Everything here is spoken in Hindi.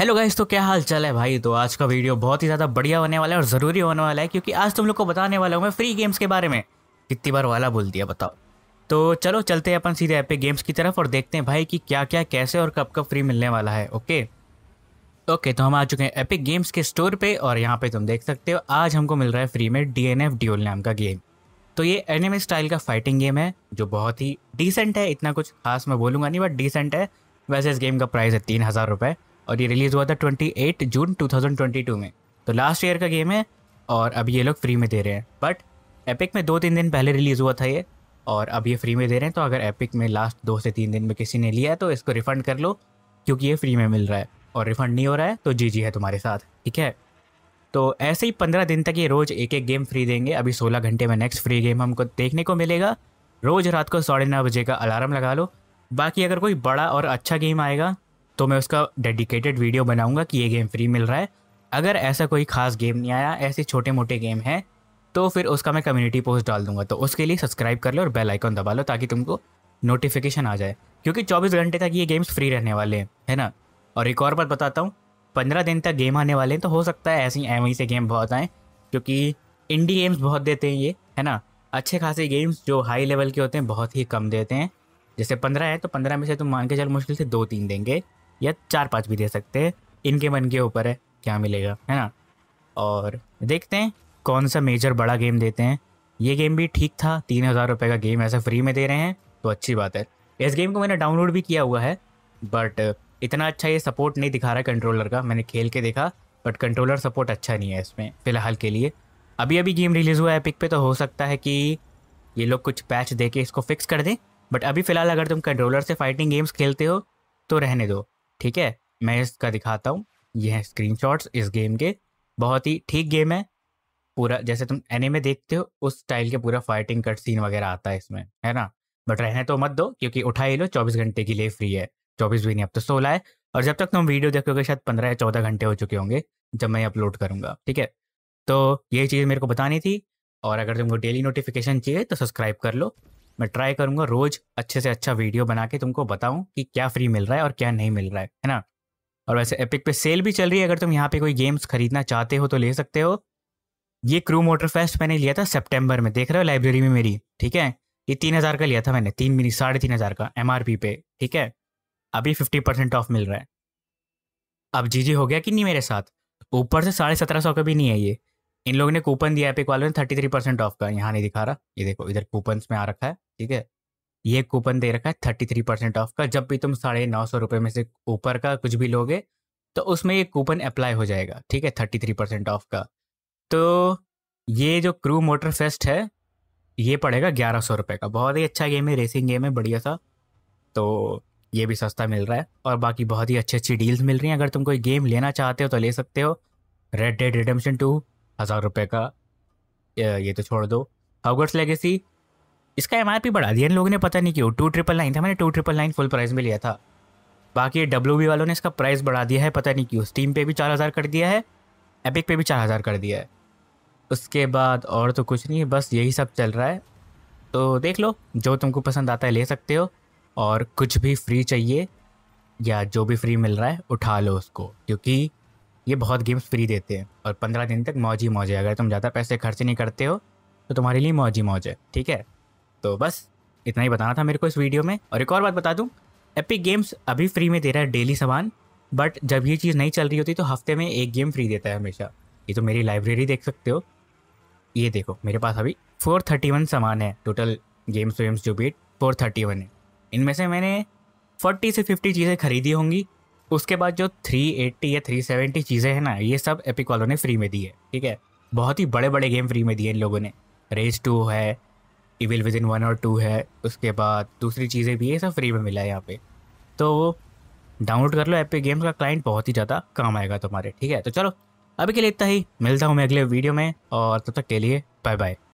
हेलो गाइस तो क्या हाल चाल है भाई तो आज का वीडियो बहुत ही ज़्यादा बढ़िया होने वाला है और ज़रूरी होने वाला है क्योंकि आज तुम लोग को बताने वाला हूँ मैं फ्री गेम्स के बारे में कितनी बार वाला बोल दिया बताओ तो चलो चलते हैं अपन सीधे एपिक गेम्स की तरफ और देखते हैं भाई कि क्या क्या कैसे और कब कब फ्री मिलने वाला है ओके ओके तो हम आ चुके हैं एपिक गेम्स के स्टोर पर और यहाँ पर तुम देख सकते हो आज हमको मिल रहा है फ्री में डी एन एफ ओल नाम का गेम तो ये एनिमे स्टाइल का फाइटिंग गेम है जो बहुत ही डिसेंट है इतना कुछ खास मैं बोलूँगा नहीं बट डिसेंट है वैसे इस गेम का प्राइस है तीन हज़ार रुपये और ये रिलीज़ हुआ था twenty eight June two thousand twenty two में तो लास्ट ईयर का गेम है और अब ये लोग फ्री में दे रहे हैं बट एपिक में दो तीन दिन पहले रिलीज़ हुआ था ये और अब ये फ्री में दे रहे हैं तो अगर एपिक में लास्ट दो से तीन दिन में किसी ने लिया है तो इसको रिफ़ंड कर लो क्योंकि ये फ्री में मिल रहा है और रिफ़ंड नहीं हो रहा है तो जी जी है तुम्हारे साथ ठीक है तो ऐसे ही पंद्रह दिन तक ये रोज़ एक एक गेम फ्री देंगे अभी सोलह घंटे में नेक्स्ट फ्री गेम हमको देखने को मिलेगा रोज़ रात को साढ़े नौ बजे का अलार्म लगा लो बाकी अगर कोई बड़ा और अच्छा गेम आएगा तो मैं उसका डेडिकेटेड वीडियो बनाऊँगा कि ये गेम फ्री मिल रहा है अगर ऐसा कोई खास गेम नहीं आया ऐसे छोटे मोटे गेम हैं तो फिर उसका मैं कम्युनिटी पोस्ट डाल दूंगा तो उसके लिए सब्सक्राइब कर लो और बेल आइकन दबा लो ताकि तुमको नोटिफिकेशन आ जाए क्योंकि 24 घंटे तक ये गेम्स फ्री रहने वाले हैं है ना और एक और बात बताता हूँ पंद्रह दिन तक गेम आने वाले हैं तो हो सकता है ऐसे ही वहीं से गेम बहुत आएँ क्योंकि इंडी गेम्स बहुत देते हैं ये है ना अच्छे खासे गेम्स जो हाई लेवल के होते हैं बहुत ही कम देते हैं जैसे पंद्रह है तो पंद्रह में से तुम मान के चल मुश्किल से दो तीन देंगे या चार पाँच भी दे सकते हैं इनके मन के ऊपर है क्या मिलेगा है ना और देखते हैं कौन सा मेजर बड़ा गेम देते हैं ये गेम भी ठीक था तीन हज़ार रुपये का गेम ऐसा फ्री में दे रहे हैं तो अच्छी बात है इस गेम को मैंने डाउनलोड भी किया हुआ है बट इतना अच्छा ये सपोर्ट नहीं दिखा रहा है कंट्रोलर का मैंने खेल के देखा बट कंट्रोलर सपोर्ट अच्छा नहीं है इसमें फ़िलहाल के लिए अभी अभी गेम रिलीज़ हुआ है एपिक पे तो हो सकता है कि ये लोग कुछ पैच दे के इसको फिक्स कर दें बट अभी फ़िलहाल अगर तुम कंट्रोलर से फाइटिंग गेम्स खेलते हो तो रहने दो ठीक है मैं इसका दिखाता हूँ ये हैं स्क्रीन इस गेम के बहुत ही ठीक गेम है पूरा जैसे तुम एनिमे देखते हो उस स्टाइल के पूरा फाइटिंग कट सीन वगैरह आता है इसमें है ना बट रहने तो मत दो क्योंकि उठा ही लो चौबीस घंटे के लिए फ्री है चौबीस भी नहीं अब तो सोलह है और जब तक तुम वीडियो देखोगे शायद पंद्रह या चौदह घंटे हो चुके होंगे जब मैं अपलोड करूंगा ठीक है तो ये चीज़ मेरे को बतानी थी और अगर तुमको डेली नोटिफिकेशन चाहिए तो सब्सक्राइब कर लो मैं ट्राई करूंगा रोज़ अच्छे से अच्छा वीडियो बना के तुमको बताऊँ कि क्या फ्री मिल रहा है और क्या नहीं मिल रहा है है ना और वैसे एपिक पे सेल भी चल रही है अगर तुम यहाँ पे कोई गेम्स खरीदना चाहते हो तो ले सकते हो ये क्रू मोटर फेस्ट मैंने लिया था सेप्टेम्बर में देख रहे हो लाइब्रेरी में मेरी ठीक है ये तीन हज़ार का लिया था मैंने तीन मिनी साढ़े तीन हज़ार का एम पे ठीक है अभी फिफ्टी परसेंट ऑफ मिल रहा है अब जी जी हो गया कि नहीं मेरे साथ ऊपर से साढ़े सत्रह सौ का भी नहीं है ये इन लोगों ने कूपन दिया एपिक वालों ने थर्टी थ्री परसेंट ऑफ का यहाँ नहीं दिखा रहा ये देखो इधर कूपन में आ रखा है ठीक है ये कूपन दे रखा है थर्टी थ्री परसेंट ऑफ का जब भी तुम साढ़े नौ सौ रुपये में से ऊपर का कुछ भी लोगे तो उसमें ये कूपन अप्लाई हो जाएगा ठीक है थर्टी थ्री परसेंट ऑफ का तो ये जो क्रू मोटर फेस्ट है ये पड़ेगा ग्यारह सौ रुपये का बहुत ही अच्छा गेम है रेसिंग गेम है बढ़िया सा तो ये भी सस्ता मिल रहा है और बाकी बहुत ही अच्छी अच्छी डील्स मिल रही हैं अगर तुम कोई गेम लेना चाहते हो तो ले सकते हो रेड डेड रिडम्पशन टू हज़ार रुपये का ये तो छोड़ दो हाउगर्स लेगेसी इसका एम आर पी बढ़ा दिया इन लोगों ने पता नहीं क्यों टू ट्रिपल नाइन था मैंने two triple nine full price में लिया था बाकी ये डब्ल्यू बी वालों ने इसका प्राइस बढ़ा दिया है पता नहीं क्यों स्टीम पे भी चार हज़ार कर दिया है एपिक पे भी चार हज़ार कर दिया है उसके बाद और तो कुछ नहीं है बस यही सब चल रहा है तो देख लो जो तुमको पसंद आता है ले सकते हो और कुछ भी फ्री चाहिए या जो भी फ्री मिल रहा है उठा लो उसको क्योंकि ये बहुत गेम्स फ्री देते हैं और पंद्रह दिन तक मौज ही मौज है अगर तुम ज़्यादा पैसे खर्च नहीं करते हो तो तुम्हारे लिए मौज ही मौज है ठीक है तो बस इतना ही बताना था मेरे को इस वीडियो में और एक और बात बता दूँ एपिक गेम्स अभी फ्री में दे रहा है डेली सामान बट जब ये चीज़ नहीं चल रही होती तो हफ्ते में एक गेम फ्री देता है हमेशा ये तो मेरी लाइब्रेरी देख सकते हो ये देखो मेरे पास अभी फोर थर्टी वन सामान है टोटल गेम्स वेम्स जो भी फोर थर्टी वन है इनमें से मैंने फोर्टी से फिफ्टी चीज़ें खरीदी होंगी उसके बाद जो 380 या 370 चीज़ें हैं ना ये सब एपिक वालों ने फ्री में दी है ठीक है बहुत ही बड़े बड़े गेम फ्री में दिए इन लोगों ने रेस टू है इविल विद इन वन और टू है उसके बाद दूसरी चीज़ें भी ये सब फ्री में मिला है यहाँ पे तो डाउनलोड कर लो एपिक गेम्स का क्लाइंट बहुत ही ज़्यादा काम आएगा तुम्हारे ठीक है तो चलो अभी के लिए इतना ही मिलता हूँ मैं अगले वीडियो में और तब तक के लिए बाय बाय